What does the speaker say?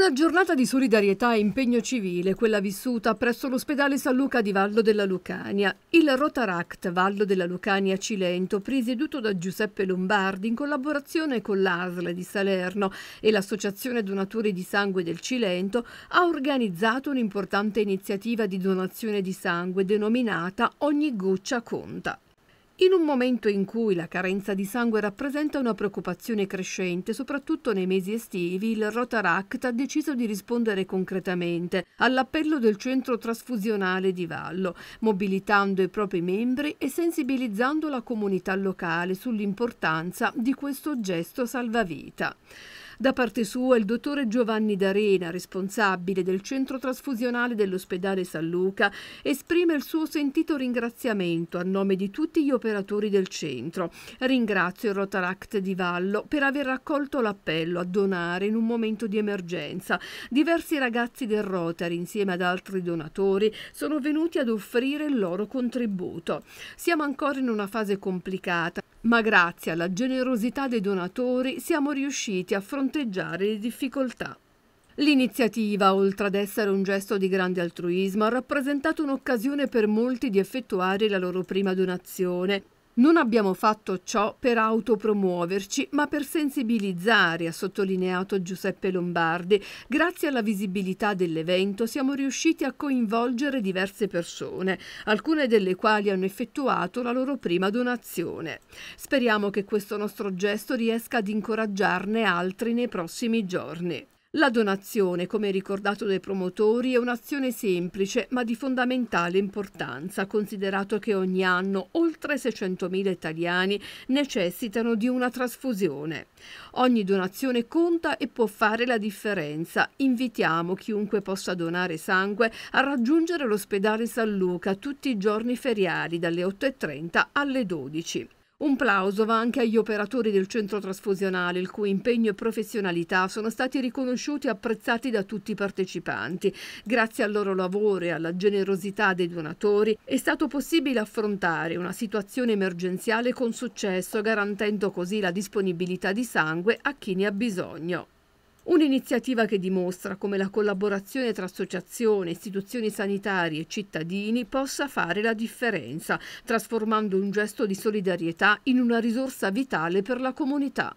Una giornata di solidarietà e impegno civile, quella vissuta presso l'ospedale San Luca di Vallo della Lucania. Il Rotaract Vallo della Lucania Cilento, presieduto da Giuseppe Lombardi in collaborazione con l'ASL di Salerno e l'Associazione Donatori di Sangue del Cilento, ha organizzato un'importante iniziativa di donazione di sangue denominata Ogni goccia conta. In un momento in cui la carenza di sangue rappresenta una preoccupazione crescente, soprattutto nei mesi estivi, il Rotaract ha deciso di rispondere concretamente all'appello del centro trasfusionale di Vallo, mobilitando i propri membri e sensibilizzando la comunità locale sull'importanza di questo gesto salvavita. Da parte sua il dottore Giovanni D'Arena, responsabile del centro trasfusionale dell'ospedale San Luca, esprime il suo sentito ringraziamento a nome di tutti gli operatori del centro. Ringrazio il Rotaract di Vallo per aver raccolto l'appello a donare in un momento di emergenza. Diversi ragazzi del Rotary, insieme ad altri donatori, sono venuti ad offrire il loro contributo. Siamo ancora in una fase complicata ma grazie alla generosità dei donatori siamo riusciti a fronteggiare le difficoltà. L'iniziativa, oltre ad essere un gesto di grande altruismo, ha rappresentato un'occasione per molti di effettuare la loro prima donazione non abbiamo fatto ciò per autopromuoverci, ma per sensibilizzare, ha sottolineato Giuseppe Lombardi. Grazie alla visibilità dell'evento siamo riusciti a coinvolgere diverse persone, alcune delle quali hanno effettuato la loro prima donazione. Speriamo che questo nostro gesto riesca ad incoraggiarne altri nei prossimi giorni. La donazione, come ricordato dai promotori, è un'azione semplice ma di fondamentale importanza, considerato che ogni anno oltre 600.000 italiani necessitano di una trasfusione. Ogni donazione conta e può fare la differenza. Invitiamo chiunque possa donare sangue a raggiungere l'ospedale San Luca tutti i giorni feriali dalle 8.30 alle 12. Un plauso va anche agli operatori del centro trasfusionale, il cui impegno e professionalità sono stati riconosciuti e apprezzati da tutti i partecipanti. Grazie al loro lavoro e alla generosità dei donatori è stato possibile affrontare una situazione emergenziale con successo, garantendo così la disponibilità di sangue a chi ne ha bisogno. Un'iniziativa che dimostra come la collaborazione tra associazioni, istituzioni sanitarie e cittadini possa fare la differenza, trasformando un gesto di solidarietà in una risorsa vitale per la comunità.